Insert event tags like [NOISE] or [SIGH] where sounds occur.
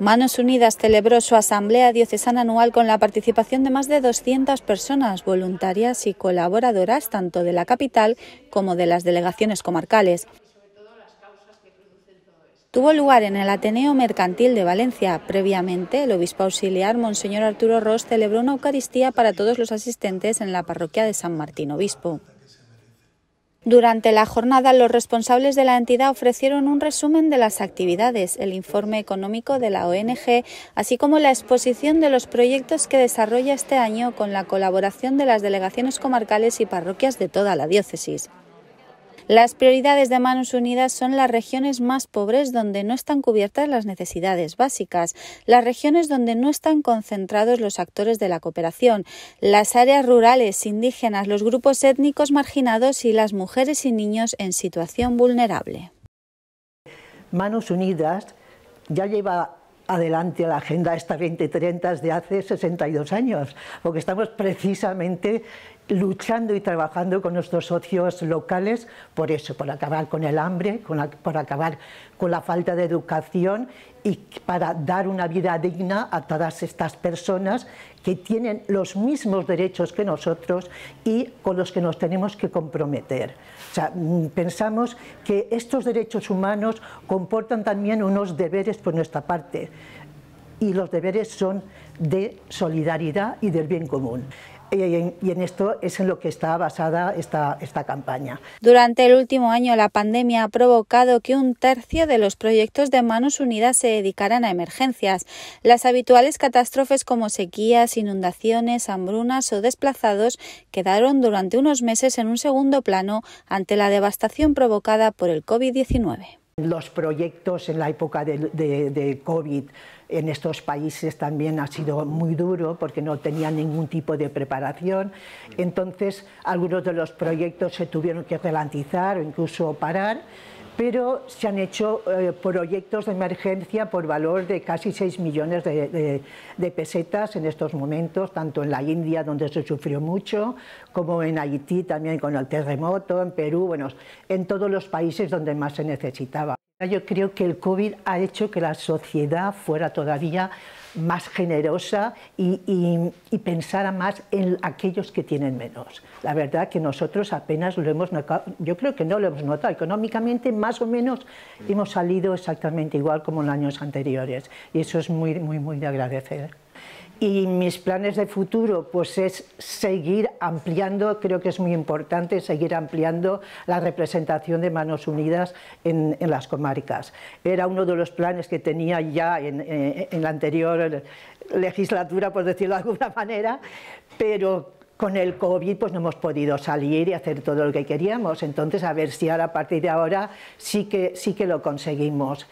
Manos Unidas celebró su asamblea diocesana anual con la participación de más de 200 personas voluntarias y colaboradoras tanto de la capital como de las delegaciones comarcales. Tuvo lugar en el Ateneo Mercantil de Valencia. Previamente, el obispo auxiliar Monseñor Arturo Ross celebró una Eucaristía para todos los asistentes en la parroquia de San Martín Obispo. Durante la jornada, los responsables de la entidad ofrecieron un resumen de las actividades, el informe económico de la ONG, así como la exposición de los proyectos que desarrolla este año con la colaboración de las delegaciones comarcales y parroquias de toda la diócesis. Las prioridades de Manos Unidas son las regiones más pobres donde no están cubiertas las necesidades básicas, las regiones donde no están concentrados los actores de la cooperación, las áreas rurales, indígenas, los grupos étnicos marginados y las mujeres y niños en situación vulnerable. Manos Unidas ya lleva adelante la Agenda esta 2030 desde hace 62 años, porque estamos precisamente luchando y trabajando con nuestros socios locales por eso, por acabar con el hambre, por acabar con la falta de educación y para dar una vida digna a todas estas personas que tienen los mismos derechos que nosotros y con los que nos tenemos que comprometer. O sea, mm, pensamos que estos derechos humanos comportan también unos deberes por nuestra parte y los deberes son de solidaridad y del bien común. Y en, esto es en lo que está basada esta, esta campaña. Durante el último año, la pandemia ha provocado que un tercio de los proyectos de Manos Unidas se dedicaran a emergencias. Las habituales catástrofes como sequías, inundaciones, hambrunas o desplazados quedaron durante unos meses en un segundo plano ante la devastación provocada por el COVID-19. Los proyectos en la época de, COVID en estos países también ha sido muy duro porque no tenían ningún tipo de preparación. Entonces, algunos de los proyectos se tuvieron que ralentizar o incluso parar pero se han hecho eh, proyectos de emergencia por valor de casi 6 millones de, de, pesetas en estos momentos, tanto en la India, donde se sufrió mucho, como en Haití también con el terremoto, en Perú, bueno, en todos los países donde más se necesitaba. Yo creo que el COVID ha hecho que la sociedad fuera todavía más generosa y, pensara más en aquellos que tienen menos. La verdad que nosotros apenas lo hemos notado, yo creo que no lo hemos notado. Económicamente más o menos hemos salido exactamente igual como en años anteriores y eso es muy, muy, muy de agradecer. Y mis planes de futuro, pues es seguir ampliando, creo que es muy importante seguir ampliando la representación de Manos Unidas en, las comarcas. Era uno de los planes que tenía ya en, eh, la anterior legislatura, por decirlo de alguna [LAUGHS] manera, pero con el COVID pues no hemos podido salir y hacer todo lo que queríamos. Entonces, a ver si ahora, a partir de ahora, sí que, sí que lo conseguimos.